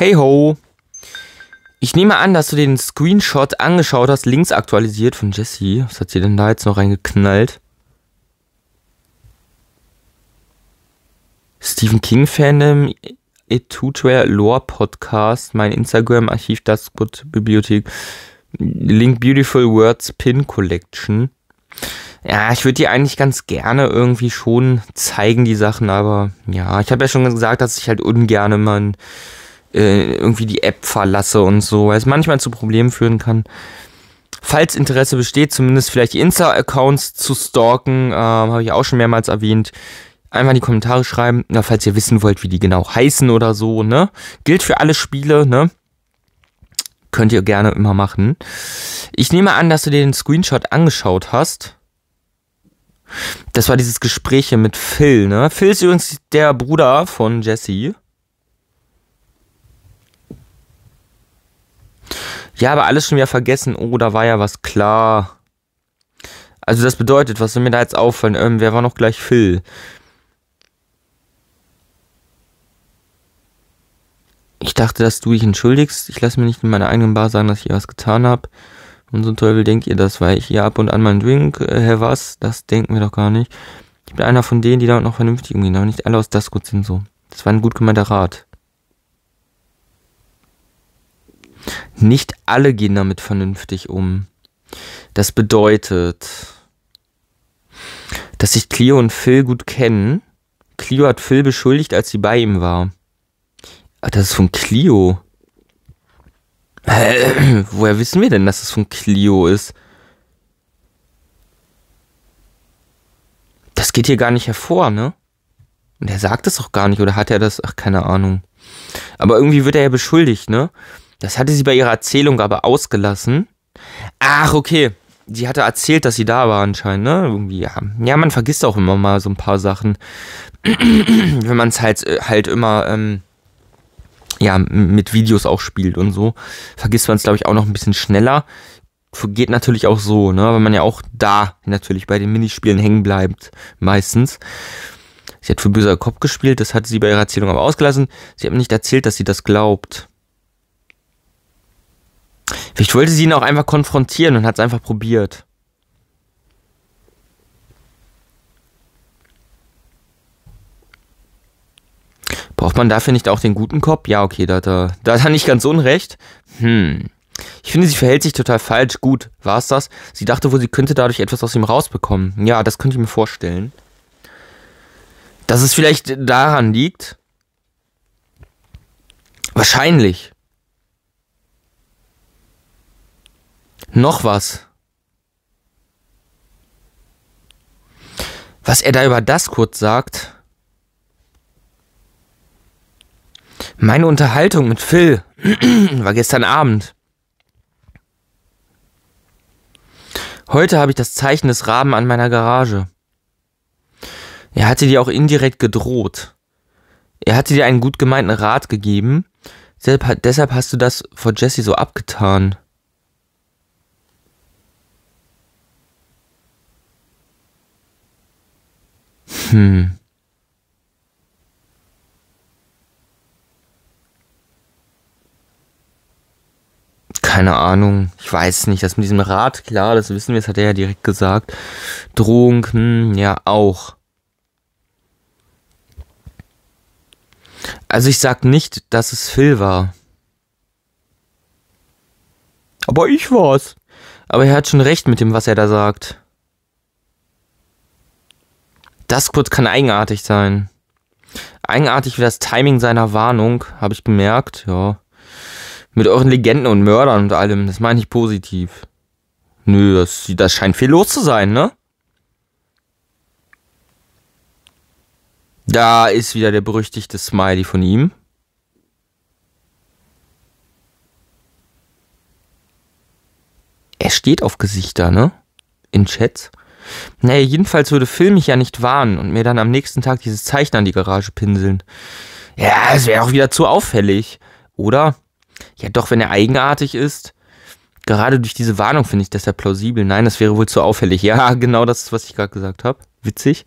Hey ho! Ich nehme an, dass du den Screenshot angeschaut hast, links aktualisiert von Jesse. Was hat sie denn da jetzt noch reingeknallt? Stephen King Fandom, Etutual Lore Podcast, mein Instagram Archiv, das Good Bibliothek, Link Beautiful Words Pin Collection. Ja, ich würde die eigentlich ganz gerne irgendwie schon zeigen, die Sachen, aber ja, ich habe ja schon gesagt, dass ich halt ungern man äh, irgendwie die App verlasse und so, weil es manchmal zu Problemen führen kann. Falls Interesse besteht, zumindest vielleicht Insta-Accounts zu stalken, äh, habe ich auch schon mehrmals erwähnt. Einfach in die Kommentare schreiben, na, falls ihr wissen wollt, wie die genau heißen oder so, ne? Gilt für alle Spiele, ne? Könnt ihr gerne immer machen. Ich nehme an, dass du dir den Screenshot angeschaut hast. Das war dieses Gespräch hier mit Phil, ne? Phil ist übrigens der Bruder von Jesse. Ja, aber alles schon wieder vergessen. Oh, da war ja was klar. Also das bedeutet, was soll mir da jetzt auffallen? Ähm, wer war noch gleich Phil? Ich dachte, dass du dich entschuldigst. Ich lasse mir nicht in meiner eigenen Bar sagen, dass ich hier was getan habe. Und so ein Teufel denkt ihr das, weil ich hier ab und an mal einen Drink, äh, Herr was? Das denken wir doch gar nicht. Ich bin einer von denen, die damit noch vernünftig umgehen, aber nicht alle aus Daskut sind so. Das war ein gut gemeinter Rat. Nicht alle gehen damit vernünftig um. Das bedeutet, dass sich Cleo und Phil gut kennen. Cleo hat Phil beschuldigt, als sie bei ihm war. Ach, das ist von Cleo. Äh, woher wissen wir denn, dass es von Cleo ist? Das geht hier gar nicht hervor, ne? Und er sagt es auch gar nicht, oder hat er das? Ach, keine Ahnung. Aber irgendwie wird er ja beschuldigt, ne? Das hatte sie bei ihrer Erzählung aber ausgelassen. Ach, okay. Sie hatte erzählt, dass sie da war anscheinend, ne? Irgendwie, ja. Ja, man vergisst auch immer mal so ein paar Sachen. Wenn man es halt, äh, halt immer, ähm, ja, mit Videos auch spielt und so. Vergisst man es, glaube ich, auch noch ein bisschen schneller. Geht natürlich auch so, ne? Weil man ja auch da natürlich bei den Minispielen hängen bleibt, meistens. Sie hat für böser Kopf gespielt, das hatte sie bei ihrer Erzählung aber ausgelassen. Sie hat mir nicht erzählt, dass sie das glaubt. Vielleicht wollte sie ihn auch einfach konfrontieren und hat es einfach probiert. Braucht man dafür nicht auch den guten Kopf? Ja, okay, da hat er, da hat er nicht ganz unrecht. Hm. Ich finde, sie verhält sich total falsch. Gut, war es das? Sie dachte wohl, sie könnte dadurch etwas aus ihm rausbekommen. Ja, das könnte ich mir vorstellen. Dass es vielleicht daran liegt. Wahrscheinlich. Noch was. Was er da über das kurz sagt. Meine Unterhaltung mit Phil war gestern Abend. Heute habe ich das Zeichen des Raben an meiner Garage. Er hatte dir auch indirekt gedroht. Er hatte dir einen gut gemeinten Rat gegeben. Deshalb hast du das vor Jesse so abgetan. Hm. Keine Ahnung, ich weiß nicht. Das mit diesem Rat, klar, das wissen wir, das hat er ja direkt gesagt. Drohung, hm, ja, auch. Also ich sag nicht, dass es Phil war. Aber ich war's. Aber er hat schon recht mit dem, was er da sagt. Das kurz kann eigenartig sein. Eigenartig wie das Timing seiner Warnung, habe ich bemerkt, ja. Mit euren Legenden und Mördern und allem, das meine ich positiv. Nö, das, das scheint viel los zu sein, ne? Da ist wieder der berüchtigte Smiley von ihm. Er steht auf Gesichter, ne? In Chats. Naja, jedenfalls würde Phil mich ja nicht warnen und mir dann am nächsten Tag dieses Zeichen an die Garage pinseln. Ja, es wäre auch wieder zu auffällig. Oder? Ja, doch, wenn er eigenartig ist. Gerade durch diese Warnung finde ich das ja plausibel. Nein, das wäre wohl zu auffällig. Ja, genau das ist, was ich gerade gesagt habe. Witzig.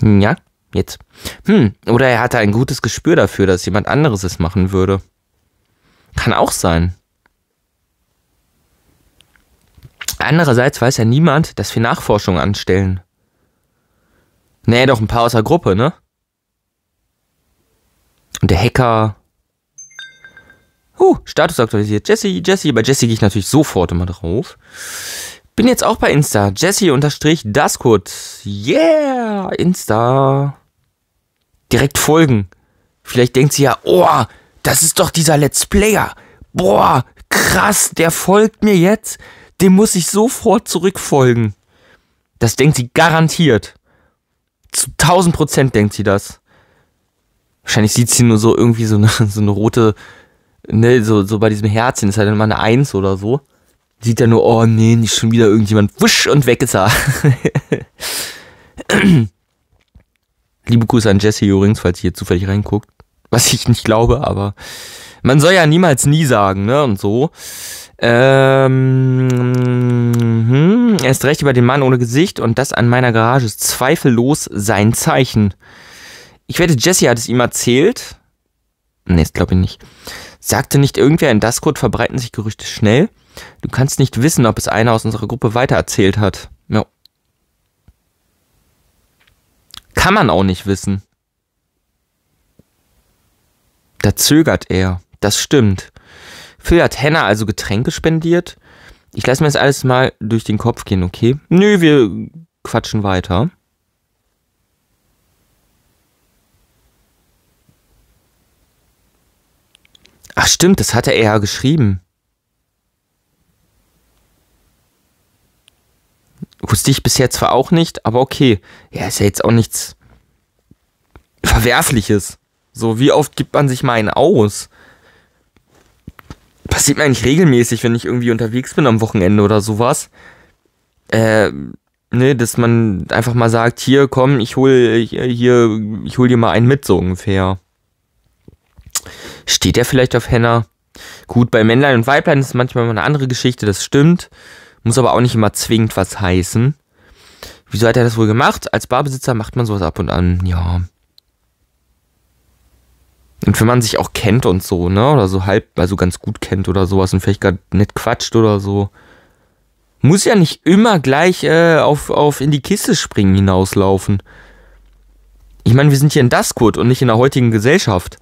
Hm, ja, jetzt. Hm, oder er hatte ein gutes Gespür dafür, dass jemand anderes es machen würde. Kann auch sein. Andererseits weiß ja niemand, dass wir Nachforschung anstellen. Nee, doch ein paar aus der Gruppe, ne? Und der Hacker. Huh, Status aktualisiert. Jesse, Jesse. Bei Jesse gehe ich natürlich sofort immer drauf. Bin jetzt auch bei Insta. Jesse unterstrich Daskut. Yeah, Insta. Direkt folgen. Vielleicht denkt sie ja, oh, das ist doch dieser Let's Player. Boah, krass, der folgt mir jetzt. Dem muss ich sofort zurückfolgen. Das denkt sie garantiert. Zu 1000 Prozent denkt sie das. Wahrscheinlich sieht sie nur so irgendwie so eine, so eine rote, ne, so, so bei diesem Herzchen ist halt immer eine Eins oder so. Sieht er nur, oh nee, nicht schon wieder irgendjemand. Wusch und weg ist er. Liebe Grüße an Jesse übrigens, falls ihr hier zufällig reinguckt was ich nicht glaube, aber man soll ja niemals nie sagen, ne? Und so. Ähm, hm, ist recht über den Mann ohne Gesicht und das an meiner Garage ist zweifellos sein Zeichen. Ich wette, Jesse hat es ihm erzählt. Nee, das glaube ich nicht. Sagte nicht irgendwer, in Discord verbreiten sich Gerüchte schnell. Du kannst nicht wissen, ob es einer aus unserer Gruppe weitererzählt hat. Ja. Kann man auch nicht wissen. Da zögert er. Das stimmt. Phil hat Hannah also Getränke spendiert. Ich lasse mir das alles mal durch den Kopf gehen, okay? Nö, wir quatschen weiter. Ach stimmt, das hatte er ja geschrieben. Wusste ich bisher zwar auch nicht, aber okay. Ja, ist ja jetzt auch nichts Verwerfliches. So, wie oft gibt man sich mal einen aus? Passiert mir eigentlich regelmäßig, wenn ich irgendwie unterwegs bin am Wochenende oder sowas. Äh, ne, dass man einfach mal sagt, hier, komm, ich hol, hier, ich hol dir mal einen mit, so ungefähr. Steht der vielleicht auf Henna? Gut, bei Männlein und Weiblein ist manchmal immer eine andere Geschichte, das stimmt. Muss aber auch nicht immer zwingend was heißen. Wieso hat er das wohl gemacht? Als Barbesitzer macht man sowas ab und an, ja. Und wenn man sich auch kennt und so, ne? Oder so halb, also ganz gut kennt oder sowas und vielleicht gar nicht quatscht oder so. Muss ja nicht immer gleich äh, auf, auf in die Kiste springen hinauslaufen. Ich meine, wir sind hier in Daskurt und nicht in der heutigen Gesellschaft.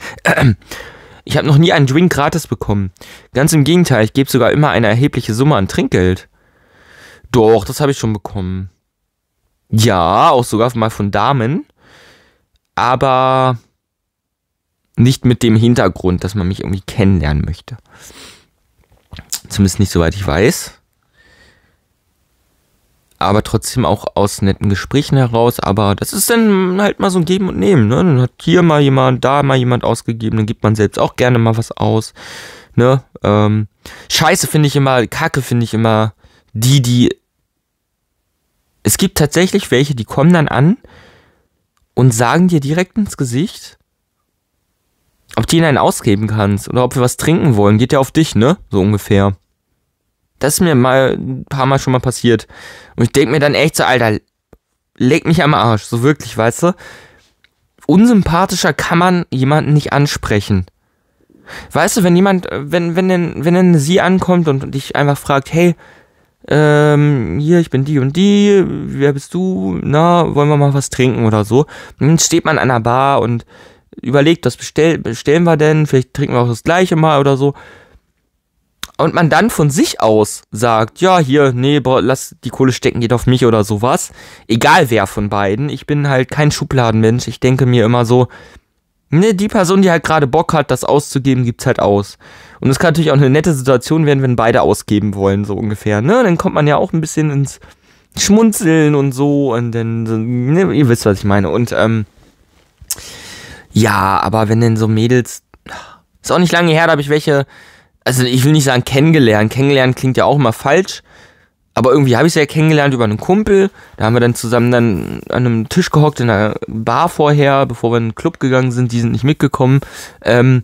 ich habe noch nie einen Drink gratis bekommen. Ganz im Gegenteil, ich gebe sogar immer eine erhebliche Summe an Trinkgeld. Doch, das habe ich schon bekommen. Ja, auch sogar mal von Damen. Aber nicht mit dem Hintergrund, dass man mich irgendwie kennenlernen möchte. Zumindest nicht soweit ich weiß. Aber trotzdem auch aus netten Gesprächen heraus. Aber das ist dann halt mal so ein Geben und Nehmen. Ne? Dann hat hier mal jemand, da mal jemand ausgegeben. Dann gibt man selbst auch gerne mal was aus. Ne? Ähm, Scheiße finde ich immer, Kacke finde ich immer. Die, die. Es gibt tatsächlich welche, die kommen dann an und sagen dir direkt ins Gesicht, ob du ihnen einen ausgeben kannst oder ob wir was trinken wollen, geht ja auf dich, ne? So ungefähr. Das ist mir mal ein paar Mal schon mal passiert. Und ich denk mir dann echt so, Alter, leg mich am Arsch, so wirklich, weißt du? Unsympathischer kann man jemanden nicht ansprechen. Weißt du, wenn jemand, wenn, wenn denn, wenn denn sie ankommt und dich einfach fragt, hey, ähm, hier, ich bin die und die, wer bist du? Na, wollen wir mal was trinken oder so? Und Dann steht man an der Bar und überlegt, was bestell, bestellen wir denn, vielleicht trinken wir auch das gleiche mal oder so. Und man dann von sich aus sagt, ja, hier, nee, boah, lass die Kohle stecken, geht auf mich oder sowas. Egal wer von beiden, ich bin halt kein Schubladenmensch, ich denke mir immer so, ne, die Person, die halt gerade Bock hat, das auszugeben, gibt's halt aus. Und es kann natürlich auch eine nette Situation werden, wenn beide ausgeben wollen, so ungefähr, ne, dann kommt man ja auch ein bisschen ins Schmunzeln und so und dann, ne, ihr wisst, was ich meine. Und, ähm, ja, aber wenn denn so Mädels. Ist auch nicht lange her, da habe ich welche. Also ich will nicht sagen kennengelernt. Kennengelernt klingt ja auch immer falsch. Aber irgendwie habe ich sie ja kennengelernt über einen Kumpel. Da haben wir dann zusammen dann an einem Tisch gehockt in einer Bar vorher, bevor wir in den Club gegangen sind. Die sind nicht mitgekommen. Ähm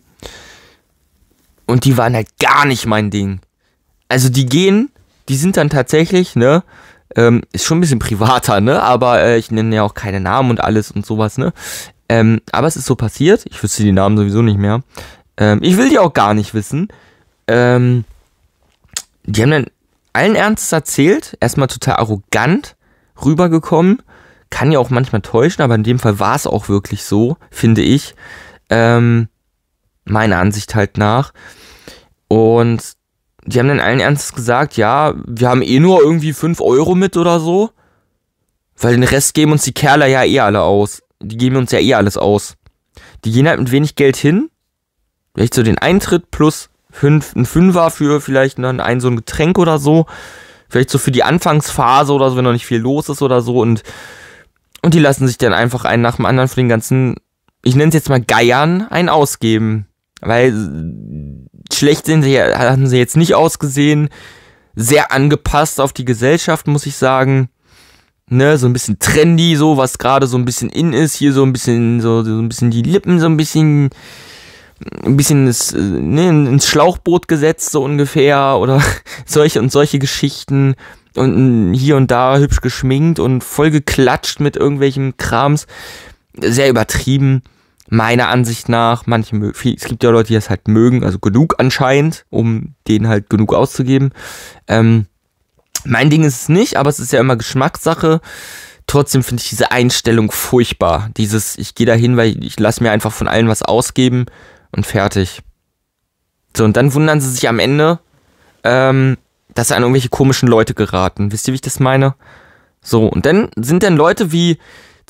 und die waren halt gar nicht mein Ding. Also die gehen, die sind dann tatsächlich, ne? Ähm, ist schon ein bisschen privater, ne? Aber äh, ich nenne ja auch keine Namen und alles und sowas, ne? Ähm, aber es ist so passiert. Ich wüsste die Namen sowieso nicht mehr. Ähm, ich will die auch gar nicht wissen. Ähm, die haben dann allen Ernstes erzählt, erstmal total arrogant rübergekommen. Kann ja auch manchmal täuschen, aber in dem Fall war es auch wirklich so, finde ich. Ähm, meiner Ansicht halt nach. Und die haben dann allen Ernstes gesagt, ja, wir haben eh nur irgendwie 5 Euro mit oder so. Weil den Rest geben uns die Kerler ja eh alle aus. Die geben uns ja eh alles aus. Die gehen halt mit wenig Geld hin. Vielleicht so den Eintritt plus fünf, ein Fünfer für vielleicht dann ein so ein Getränk oder so. Vielleicht so für die Anfangsphase oder so, wenn noch nicht viel los ist oder so. Und, und die lassen sich dann einfach einen nach dem anderen für den ganzen, ich nenne es jetzt mal Geiern, einen ausgeben. Weil schlecht sind sie, hatten sie jetzt nicht ausgesehen. Sehr angepasst auf die Gesellschaft, muss ich sagen. Ne, so ein bisschen trendy, so was gerade so ein bisschen in ist. Hier so ein bisschen, so, so ein bisschen die Lippen, so ein bisschen, ein bisschen ins, ne, ins Schlauchboot gesetzt, so ungefähr. Oder solche und solche Geschichten. Und hier und da hübsch geschminkt und voll geklatscht mit irgendwelchem Krams. Sehr übertrieben meiner Ansicht nach, manche, es gibt ja Leute, die das halt mögen, also genug anscheinend, um denen halt genug auszugeben. Ähm, mein Ding ist es nicht, aber es ist ja immer Geschmackssache. Trotzdem finde ich diese Einstellung furchtbar. Dieses, ich gehe dahin, weil ich, ich lasse mir einfach von allen was ausgeben und fertig. So, und dann wundern sie sich am Ende, ähm, dass sie an irgendwelche komischen Leute geraten. Wisst ihr, wie ich das meine? So, und dann sind dann Leute wie,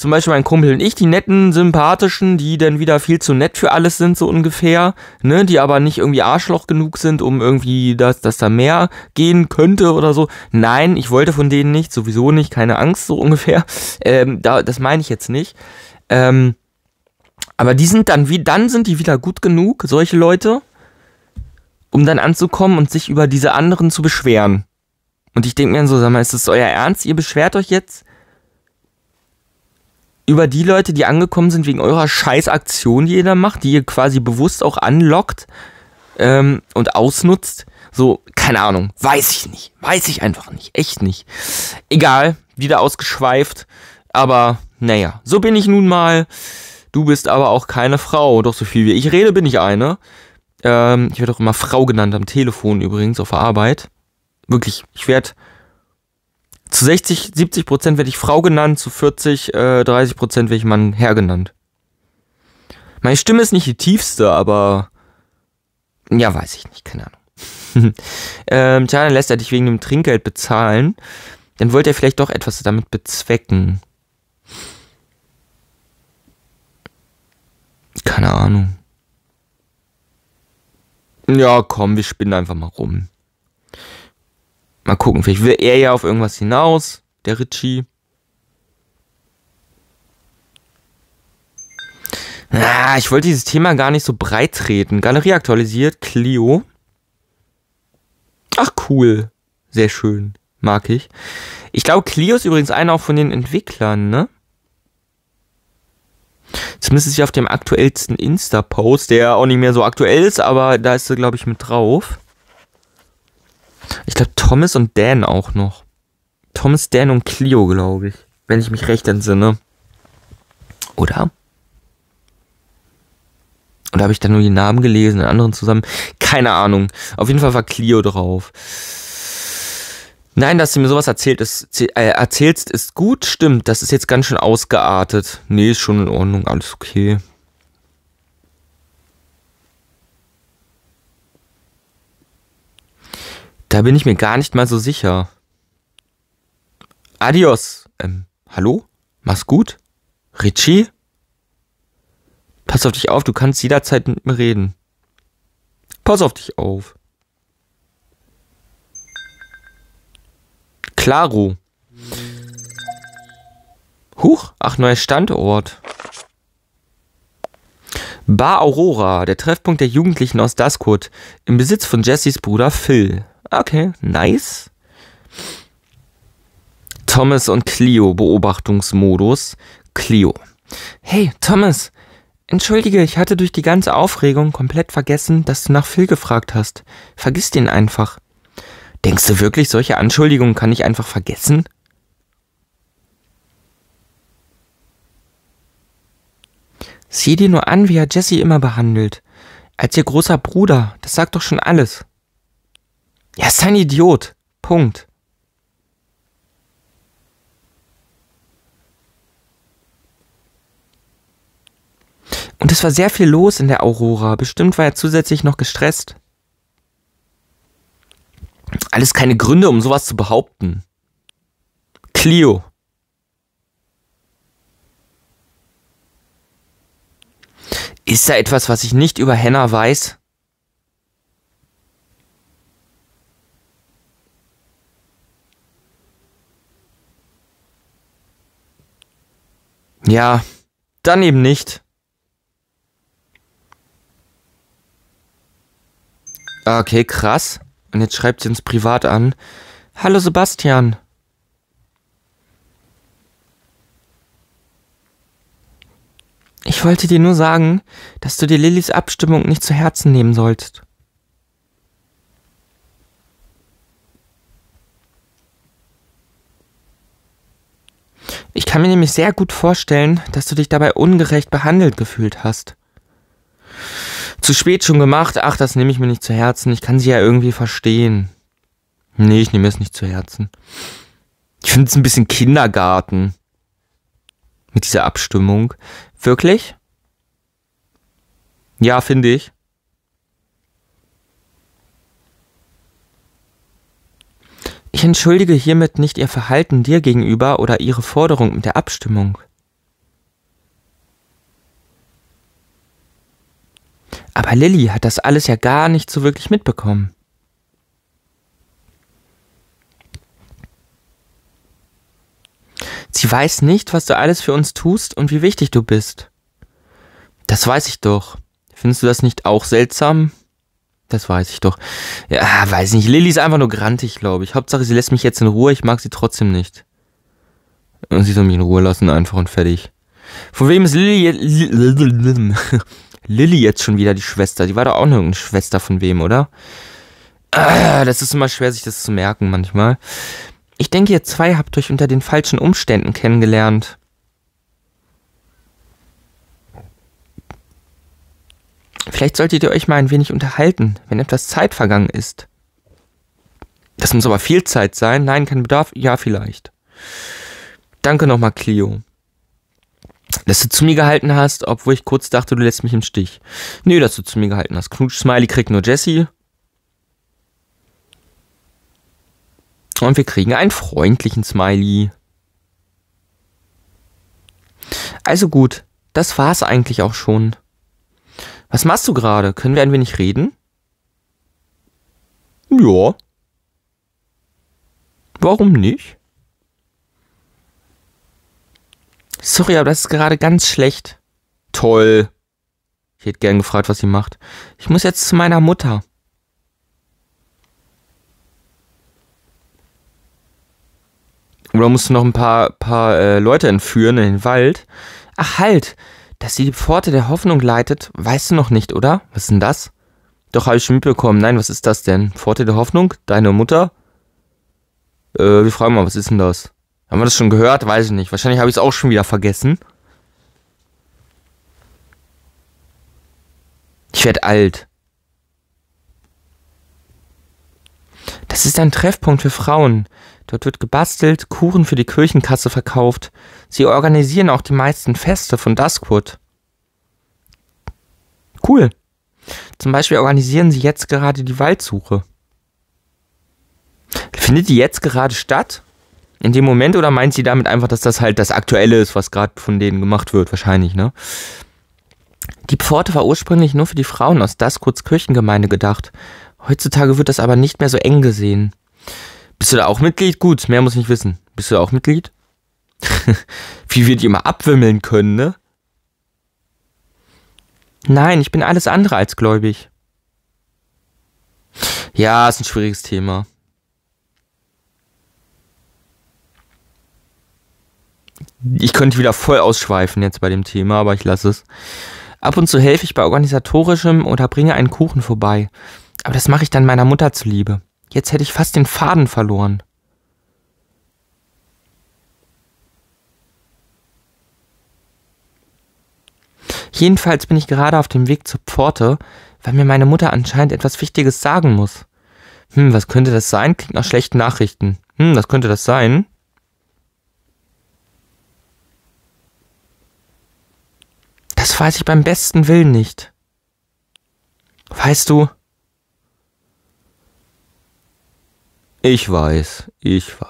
zum Beispiel mein Kumpel und ich, die netten, sympathischen, die dann wieder viel zu nett für alles sind, so ungefähr, ne, die aber nicht irgendwie Arschloch genug sind, um irgendwie, dass, dass da mehr gehen könnte oder so. Nein, ich wollte von denen nicht, sowieso nicht, keine Angst, so ungefähr. Ähm, da, das meine ich jetzt nicht. Ähm, aber die sind dann wie, dann sind die wieder gut genug, solche Leute, um dann anzukommen und sich über diese anderen zu beschweren. Und ich denke mir so, sag mal, ist das euer Ernst? Ihr beschwert euch jetzt über die Leute, die angekommen sind wegen eurer Scheißaktion, die ihr da macht, die ihr quasi bewusst auch anlockt ähm, und ausnutzt. So, keine Ahnung, weiß ich nicht. Weiß ich einfach nicht. Echt nicht. Egal, wieder ausgeschweift. Aber naja, so bin ich nun mal. Du bist aber auch keine Frau. Doch so viel wie ich rede, bin ich eine. Ähm, ich werde auch immer Frau genannt am Telefon übrigens, auf der Arbeit. Wirklich, ich werde zu 60, 70 Prozent werde ich Frau genannt, zu 40, äh, 30 Prozent werde ich Mann Herr genannt. Meine Stimme ist nicht die tiefste, aber ja, weiß ich nicht, keine Ahnung. ähm, tja, dann lässt er dich wegen dem Trinkgeld bezahlen. Dann wollte er vielleicht doch etwas damit bezwecken. Keine Ahnung. Ja, komm, wir spinnen einfach mal rum. Mal gucken, vielleicht will er ja auf irgendwas hinaus, der Richie. Ah, ich wollte dieses Thema gar nicht so breit treten. Galerie aktualisiert, Clio. Ach cool, sehr schön, mag ich. Ich glaube, Clio ist übrigens einer auch von den Entwicklern, ne? Zumindest ist sie auf dem aktuellsten Insta-Post, der auch nicht mehr so aktuell ist, aber da ist sie, glaube ich, mit drauf. Ich glaube, Thomas und Dan auch noch. Thomas, Dan und Clio, glaube ich. Wenn ich mich recht entsinne. Oder? Oder habe ich da nur die Namen gelesen, in anderen zusammen? Keine Ahnung. Auf jeden Fall war Clio drauf. Nein, dass du mir sowas erzählt ist, äh, erzählst, ist gut, stimmt. Das ist jetzt ganz schön ausgeartet. Nee, ist schon in Ordnung, alles okay. Da bin ich mir gar nicht mal so sicher. Adios. Ähm, hallo? Mach's gut? Richie? Pass auf dich auf, du kannst jederzeit mit mir reden. Pass auf dich auf. Claro. Huch, ach, neuer Standort. Bar Aurora, der Treffpunkt der Jugendlichen aus Daskurt, im Besitz von Jessys Bruder Phil. Okay, nice. Thomas und Clio Beobachtungsmodus. Clio. Hey, Thomas. Entschuldige, ich hatte durch die ganze Aufregung komplett vergessen, dass du nach Phil gefragt hast. Vergiss den einfach. Denkst du wirklich, solche Anschuldigungen kann ich einfach vergessen? Sieh dir nur an, wie er Jesse immer behandelt. Als ihr großer Bruder, das sagt doch schon alles. Er ist ein Idiot. Punkt. Und es war sehr viel los in der Aurora. Bestimmt war er zusätzlich noch gestresst. Alles keine Gründe, um sowas zu behaupten. Clio. Ist da etwas, was ich nicht über Henna weiß? Ja, dann eben nicht. Ah, okay, krass. Und jetzt schreibt sie uns privat an. Hallo Sebastian. Ich wollte dir nur sagen, dass du dir Lillys Abstimmung nicht zu Herzen nehmen sollst. Ich kann mir nämlich sehr gut vorstellen, dass du dich dabei ungerecht behandelt gefühlt hast. Zu spät schon gemacht, ach, das nehme ich mir nicht zu Herzen, ich kann sie ja irgendwie verstehen. Nee, ich nehme es nicht zu Herzen. Ich finde es ein bisschen Kindergarten. Mit dieser Abstimmung. Wirklich? Ja, finde ich. Ich entschuldige hiermit nicht Ihr Verhalten dir gegenüber oder Ihre Forderung mit der Abstimmung. Aber Lilly hat das alles ja gar nicht so wirklich mitbekommen. Sie weiß nicht, was du alles für uns tust und wie wichtig du bist. Das weiß ich doch. Findest du das nicht auch seltsam? Das weiß ich doch. Ja, weiß nicht. Lilly ist einfach nur grantig, glaube ich. Hauptsache, sie lässt mich jetzt in Ruhe. Ich mag sie trotzdem nicht. Und sie soll mich in Ruhe lassen, einfach und fertig. Von wem ist Lilly jetzt. Lilly jetzt schon wieder die Schwester? Die war doch auch nur eine Schwester von wem, oder? Ah, das ist immer schwer, sich das zu merken manchmal. Ich denke, ihr zwei habt euch unter den falschen Umständen kennengelernt. Vielleicht solltet ihr euch mal ein wenig unterhalten, wenn etwas Zeit vergangen ist. Das muss aber viel Zeit sein. Nein, kein Bedarf. Ja, vielleicht. Danke nochmal, Clio. Dass du zu mir gehalten hast, obwohl ich kurz dachte, du lässt mich im Stich. Nö, dass du zu mir gehalten hast. Knutsch Smiley kriegt nur Jesse. Und wir kriegen einen freundlichen Smiley. Also gut, das war's eigentlich auch schon. Was machst du gerade? Können wir ein wenig reden? Ja. Warum nicht? Sorry, aber das ist gerade ganz schlecht. Toll. Ich hätte gern gefragt, was sie macht. Ich muss jetzt zu meiner Mutter. Oder musst du noch ein paar, paar äh, Leute entführen in den Wald? Ach halt, dass sie die Pforte der Hoffnung leitet, weißt du noch nicht, oder? Was ist denn das? Doch, habe ich schon mitbekommen. Nein, was ist das denn? Pforte der Hoffnung? Deine Mutter? Äh, wir fragen mal, was ist denn das? Haben wir das schon gehört? Weiß ich nicht. Wahrscheinlich habe ich es auch schon wieder vergessen. Ich werde alt. Das ist ein Treffpunkt für Frauen. Dort wird gebastelt, Kuchen für die Kirchenkasse verkauft, Sie organisieren auch die meisten Feste von Duskwood. Cool. Zum Beispiel organisieren sie jetzt gerade die Waldsuche. Findet die jetzt gerade statt? In dem Moment oder meint sie damit einfach, dass das halt das Aktuelle ist, was gerade von denen gemacht wird? Wahrscheinlich, ne? Die Pforte war ursprünglich nur für die Frauen aus Daskurts Kirchengemeinde gedacht. Heutzutage wird das aber nicht mehr so eng gesehen. Bist du da auch Mitglied? Gut, mehr muss ich nicht wissen. Bist du da auch Mitglied? Wie wir die immer abwimmeln können, ne? Nein, ich bin alles andere als gläubig. Ja, ist ein schwieriges Thema. Ich könnte wieder voll ausschweifen jetzt bei dem Thema, aber ich lasse es. Ab und zu helfe ich bei organisatorischem oder bringe einen Kuchen vorbei. Aber das mache ich dann meiner Mutter zuliebe. Jetzt hätte ich fast den Faden verloren. Jedenfalls bin ich gerade auf dem Weg zur Pforte, weil mir meine Mutter anscheinend etwas Wichtiges sagen muss. Hm, was könnte das sein? Klingt nach schlechten Nachrichten. Hm, was könnte das sein? Das weiß ich beim besten Willen nicht. Weißt du? Ich weiß, ich weiß.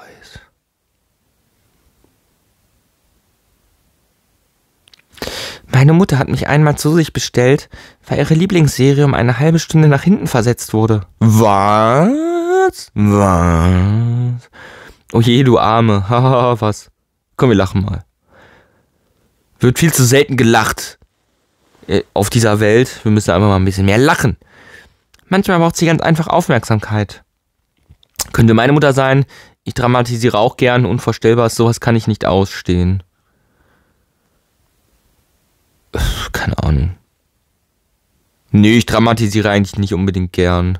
Meine Mutter hat mich einmal zu sich bestellt, weil ihre Lieblingsserie um eine halbe Stunde nach hinten versetzt wurde. Was? Was? Oh je, du Arme. Haha, was? Komm, wir lachen mal. Wird viel zu selten gelacht. Äh, auf dieser Welt. Wir müssen einfach mal ein bisschen mehr lachen. Manchmal braucht sie ganz einfach Aufmerksamkeit. Könnte meine Mutter sein. Ich dramatisiere auch gern. Unvorstellbar ist, sowas kann ich nicht ausstehen keine Ahnung. Nee, ich dramatisiere eigentlich nicht unbedingt gern.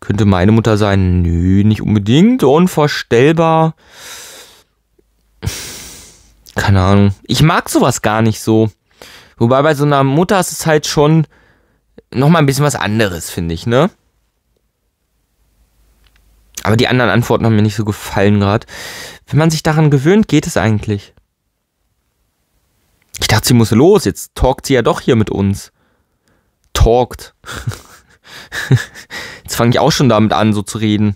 Könnte meine Mutter sein? Nö, nee, nicht unbedingt. Unvorstellbar. Keine Ahnung. Ich mag sowas gar nicht so. Wobei bei so einer Mutter ist es halt schon nochmal ein bisschen was anderes, finde ich, ne? Aber die anderen Antworten haben mir nicht so gefallen gerade. Wenn man sich daran gewöhnt, geht es eigentlich. Ich dachte, sie muss los, jetzt talkt sie ja doch hier mit uns. Talkt. jetzt fange ich auch schon damit an, so zu reden.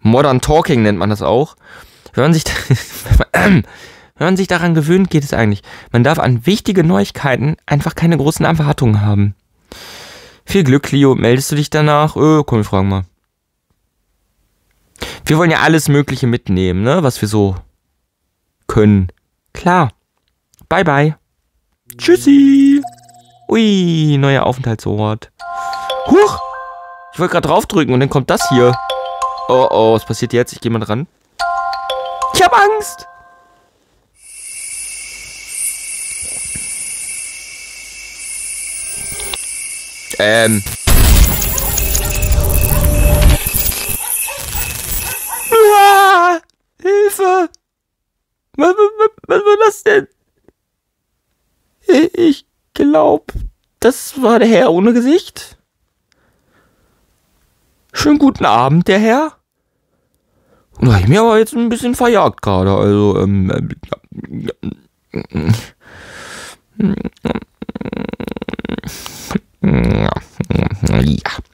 Modern Talking nennt man das auch. Wenn man sich, wenn man sich daran gewöhnt, geht es eigentlich. Man darf an wichtige Neuigkeiten einfach keine großen Erwartungen haben. Viel Glück, Leo. Meldest du dich danach? Öh, komm, wir fragen mal. Wir wollen ja alles Mögliche mitnehmen, ne? Was wir so können. Klar. Bye, bye. Tschüssi. Ui, neuer Aufenthaltsort. Huch. Ich wollte gerade draufdrücken und dann kommt das hier. Oh, oh, was passiert jetzt? Ich gehe mal ran. Ich habe Angst. Ähm. Ah, Hilfe! Was, was, was war das denn? Ich glaub, das war der Herr ohne Gesicht. Schönen guten Abend, der Herr. Und Da hab ich mir aber jetzt ein bisschen verjagt gerade, also, ähm, ähm ja.